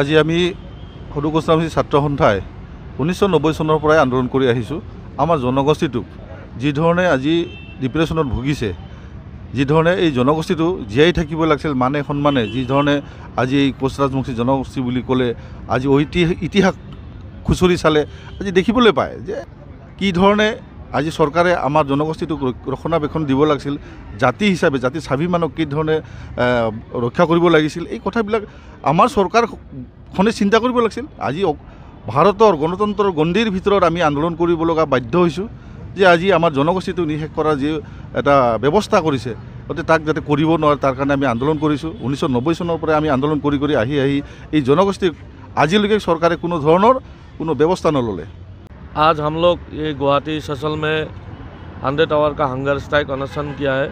আজি আমি সদু গোস্বামী ছাত্ৰ সন্থাই ঊনৈছশ নব্বৈ চনৰ পৰাই আন্দোলন কৰি আহিছোঁ আমাৰ জনগোষ্ঠীটোক যিধৰণে আজি ডিপ্ৰেশ্যনত ভুগিছে যিধৰণে এই জনগোষ্ঠীটো জীয়াই থাকিব লাগিছিল মানে সন্মানে যিধৰণে আজি এই কোচৰাজমুখী জনগোষ্ঠী বুলি ক'লে আজি ঐতিহাসিক ইতিহাস খুচৰি চালে আজি দেখিবলৈ পায় যে কি ধৰণে আজি চৰকাৰে আমাৰ জনগোষ্ঠীটোক ৰক্ষণাবেক্ষণ দিব লাগিছিল জাতি হিচাপে জাতি স্বাভিমানক কি ধৰণে ৰক্ষা কৰিব লাগিছিল এই কথাবিলাক আমাৰ চৰকাৰখনে চিন্তা কৰিব লাগিছিল আজি ভাৰতৰ গণতন্ত্ৰৰ গণ্ডীৰ ভিতৰত আমি আন্দোলন কৰিব লগা বাধ্য হৈছোঁ যে আজি আমাৰ জনগোষ্ঠীটো নিশেষ কৰাৰ যি এটা ব্যৱস্থা কৰিছে গতিকে তাক যাতে কৰিব নোৱাৰে তাৰ কাৰণে আমি আন্দোলন কৰিছোঁ ঊনৈছশ নব্বৈ চনৰ পৰাই আমি আন্দোলন কৰি কৰি আহি আহি এই জনগোষ্ঠীক আজিলৈকে চৰকাৰে কোনো ধৰণৰ কোনো ব্যৱস্থা নল'লে आज हम लोग ये गुवाहाटी ससल में हंड्रेड आवर का हंगर स्ट्राइक अनशन किया है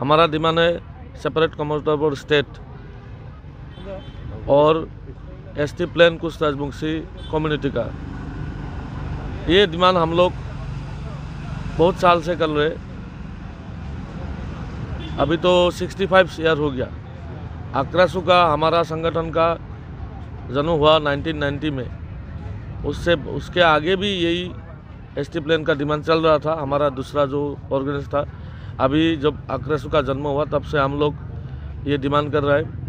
हमारा डिमांड है सेपरेट कमर्शियल स्टेट और एस टी प्लान कुछ राजवंशी कम्युनिटी का ये डिमांड हम लोग बहुत साल से कर रहे अभी तो 65 ईयर हो गया आक्रासू का हमारा संगठन का जन्म हुआ 1990 में उससे उसके आगे भी यही एस टी प्लेन का डिमांड चल रहा था हमारा दूसरा जो ऑर्गेनाइज था अभी जब अक्रेशु का जन्म हुआ तब से हम लोग ये डिमांड कर रहे हैं